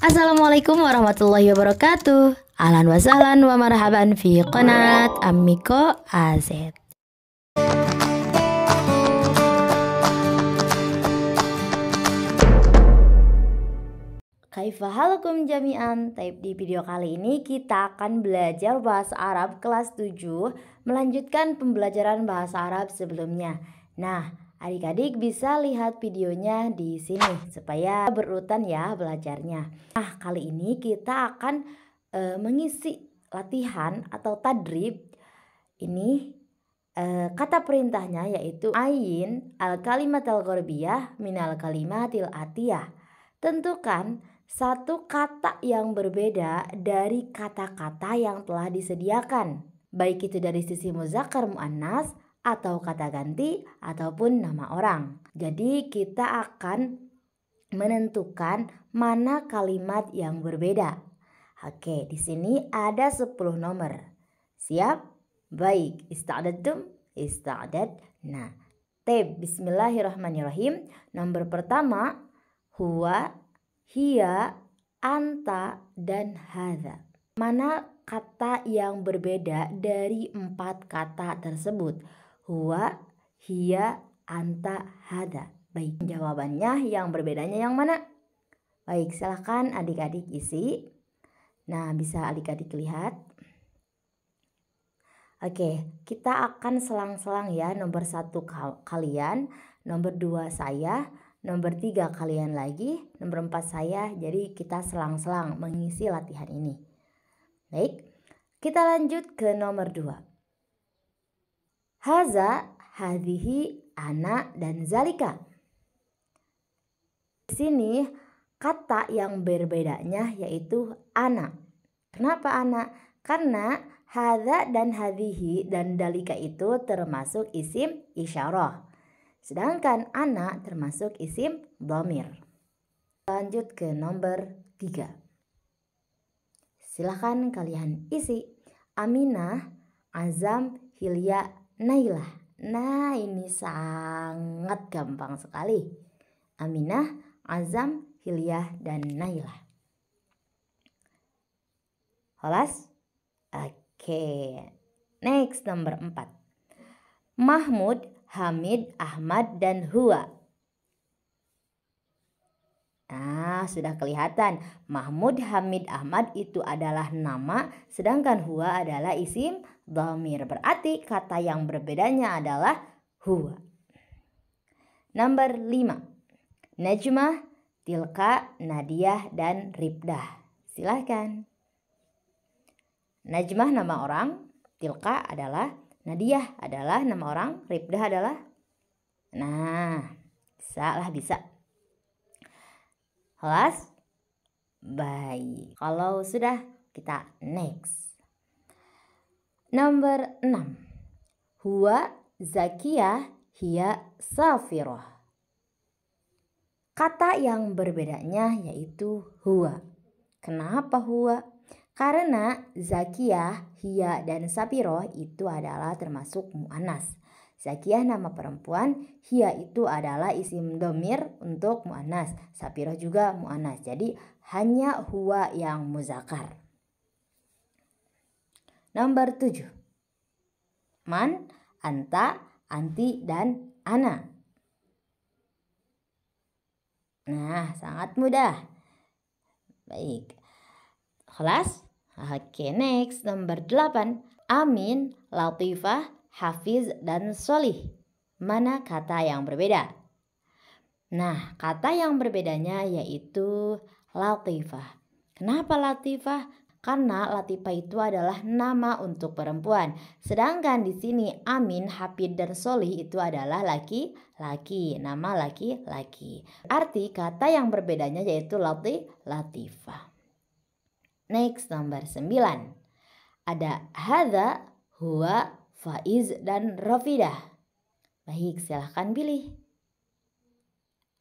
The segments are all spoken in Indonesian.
Assalamualaikum warahmatullahi wabarakatuh. Alan wasalan wa marhaban fi qanat Amiko AZ. Kaifahalakum jami'an Taib di video kali ini kita akan belajar bahasa Arab kelas 7 Melanjutkan pembelajaran bahasa Arab sebelumnya Nah, Adik-adik bisa lihat videonya di sini supaya berurutan ya belajarnya. Nah, kali ini kita akan e, mengisi latihan atau tadrib ini e, kata perintahnya yaitu ain al kalimat al gorbiyah minal kalimatil atiyah. Tentukan satu kata yang berbeda dari kata-kata yang telah disediakan, baik itu dari sisi muzakkar muannas atau kata ganti ataupun nama orang. Jadi kita akan menentukan mana kalimat yang berbeda. Oke, di sini ada 10 nomor. Siap? Baik, istadatum, istadat. Nah, tab bismillahirrahmanirrahim. Nomor pertama huwa, hiya, anta, dan hadza. Mana kata yang berbeda dari empat kata tersebut? huwa, hiya, anta, hada. Baik, jawabannya yang berbedanya yang mana? Baik, silahkan adik-adik isi. Nah, bisa adik-adik lihat. Oke, kita akan selang-selang ya nomor satu kalian, nomor dua saya, nomor tiga kalian lagi, nomor empat saya. Jadi kita selang-selang mengisi latihan ini. Baik, kita lanjut ke nomor dua. Haza, hadhihi, ana, dan zalika. Di sini kata yang berbedanya yaitu ana. Kenapa ana? Karena Haza dan hadhihi dan dalika itu termasuk isim isyarah. Sedangkan ana termasuk isim domir. Lanjut ke nomor tiga. Silahkan kalian isi. Aminah, Azam, Hilya, Nailah. Nah, ini sangat gampang sekali. Aminah, Azam, Hilyah, dan Nailah. Holas? Oke. Okay. Next, nomor 4. Mahmud, Hamid, Ahmad, dan Hua Nah, sudah kelihatan Mahmud Hamid Ahmad itu adalah nama sedangkan Hua adalah isim dhamir. Berarti kata yang berbedanya adalah Hua. Nomor 5. Najmah, Tilka, Nadiah, dan Ribdah. Silahkan. Najmah nama orang, Tilka adalah, Nadiah adalah nama orang, Ribdah adalah. Nah, bisa lah bisa. Halas? Baik. Kalau sudah, kita next. Nomor 6. Huwa zakiyah hiya safirah. Kata yang berbedanya yaitu huwa. Kenapa huwa? Karena zakiyah, hiya, dan sapiroh itu adalah termasuk mu'anas. Zakiyah nama perempuan, hia itu adalah isim domir untuk mu'anas, sapiroh juga mu'anas. Jadi hanya huwa yang muzakar. Nomor tujuh. Man, anta, anti, dan ana. Nah, sangat mudah. Baik. Kelas? Oke, next. Nomor delapan. Amin, Latifah, hafiz, dan solih. Mana kata yang berbeda? Nah, kata yang berbedanya yaitu latifah. Kenapa latifah? karena Latifah itu adalah nama untuk perempuan. Sedangkan di sini Amin, Hafid, dan Solih itu adalah laki-laki, nama laki-laki. Arti kata yang berbedanya yaitu Lati Latifah. Next, nomor 9. Ada Hada huwa, Faiz dan Rafidah. Baik, silahkan pilih.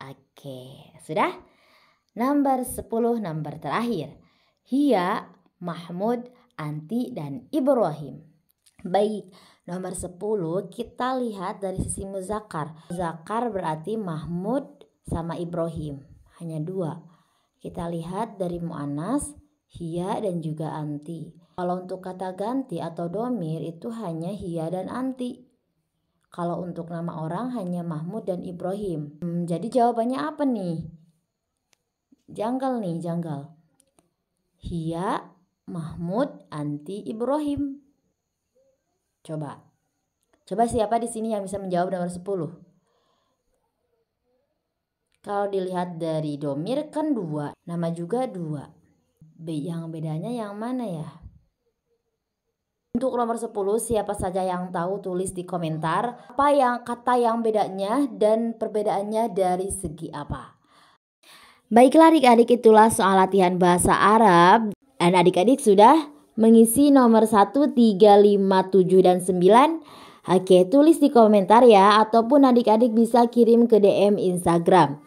Oke, sudah? Nomor 10, nomor terakhir. Hia, Mahmud, Anti, dan Ibrahim. Baik, nomor 10 kita lihat dari sisi muzakar. Muzakar berarti Mahmud sama Ibrahim. Hanya dua. Kita lihat dari mu'anas, hia, dan juga anti. Kalau untuk kata ganti atau domir itu hanya Hia dan anti. Kalau untuk nama orang hanya Mahmud dan Ibrahim. Hmm, jadi jawabannya apa nih? Janggal nih, janggal. Hia, Mahmud, anti Ibrahim. Coba. Coba siapa di sini yang bisa menjawab nomor 10? Kalau dilihat dari domir kan dua, nama juga dua. Yang bedanya yang mana ya? Untuk nomor 10, siapa saja yang tahu tulis di komentar apa yang kata yang bedanya dan perbedaannya dari segi apa. Baiklah adik-adik itulah soal latihan bahasa Arab dan adik-adik sudah mengisi nomor 1, 3, 5, 7, dan 9. Oke, tulis di komentar ya ataupun adik-adik bisa kirim ke DM Instagram.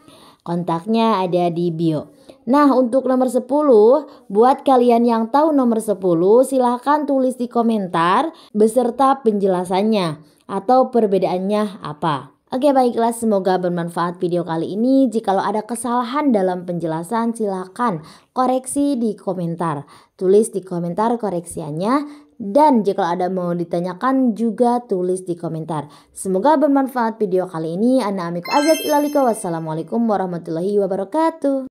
Kontaknya ada di bio. Nah, untuk nomor 10, buat kalian yang tahu nomor 10, silahkan tulis di komentar beserta penjelasannya atau perbedaannya apa. Oke baiklah semoga bermanfaat video kali ini lo ada kesalahan dalam penjelasan silahkan koreksi di komentar Tulis di komentar koreksiannya dan jika ada mau ditanyakan juga tulis di komentar. Semoga bermanfaat video kali ini. Ana Amik Azad Ilalika. Wassalamualaikum warahmatullahi wabarakatuh.